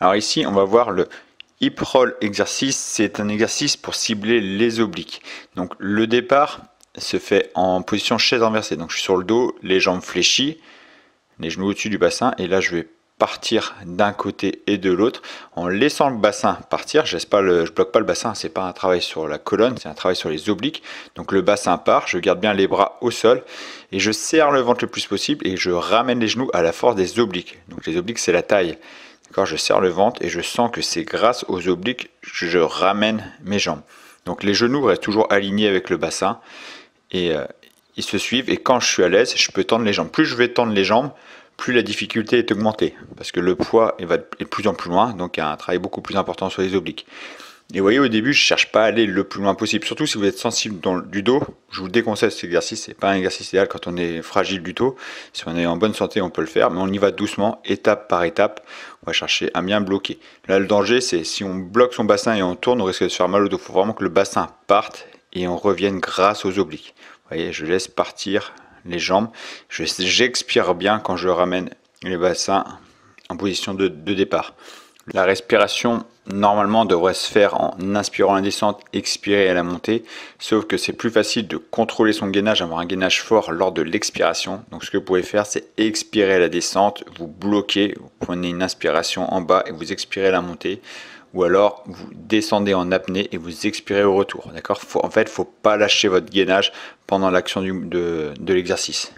Alors ici, on va voir le hip roll exercice. C'est un exercice pour cibler les obliques. Donc le départ se fait en position chaise inversée. Donc je suis sur le dos, les jambes fléchies, les genoux au-dessus du bassin. Et là, je vais partir d'un côté et de l'autre en laissant le bassin partir. Je ne bloque pas le bassin, c'est pas un travail sur la colonne, c'est un travail sur les obliques. Donc le bassin part, je garde bien les bras au sol et je serre le ventre le plus possible et je ramène les genoux à la force des obliques. Donc les obliques, c'est la taille. Je serre le ventre et je sens que c'est grâce aux obliques que je ramène mes jambes. Donc les genoux restent toujours alignés avec le bassin et euh, ils se suivent. Et quand je suis à l'aise, je peux tendre les jambes. Plus je vais tendre les jambes, plus la difficulté est augmentée parce que le poids il va de plus en plus loin. Donc il y a un travail beaucoup plus important sur les obliques. Et vous voyez, au début, je cherche pas à aller le plus loin possible. Surtout si vous êtes sensible dans, du dos, je vous déconseille cet exercice. C'est pas un exercice idéal quand on est fragile du dos. Si on est en bonne santé, on peut le faire, mais on y va doucement, étape par étape. On va chercher à bien bloquer. Là, le danger, c'est si on bloque son bassin et on tourne, on risque de se faire mal au dos. Il faut vraiment que le bassin parte et on revienne grâce aux obliques. Vous voyez, je laisse partir les jambes. J'expire bien quand je ramène les bassins en position de départ. La respiration, normalement, devrait se faire en inspirant la descente, expirer à la montée, sauf que c'est plus facile de contrôler son gainage, avoir un gainage fort lors de l'expiration. Donc ce que vous pouvez faire, c'est expirer à la descente, vous bloquez, vous prenez une inspiration en bas et vous expirez à la montée. Ou alors vous descendez en apnée et vous expirez au retour. En fait, il ne faut pas lâcher votre gainage pendant l'action de l'exercice.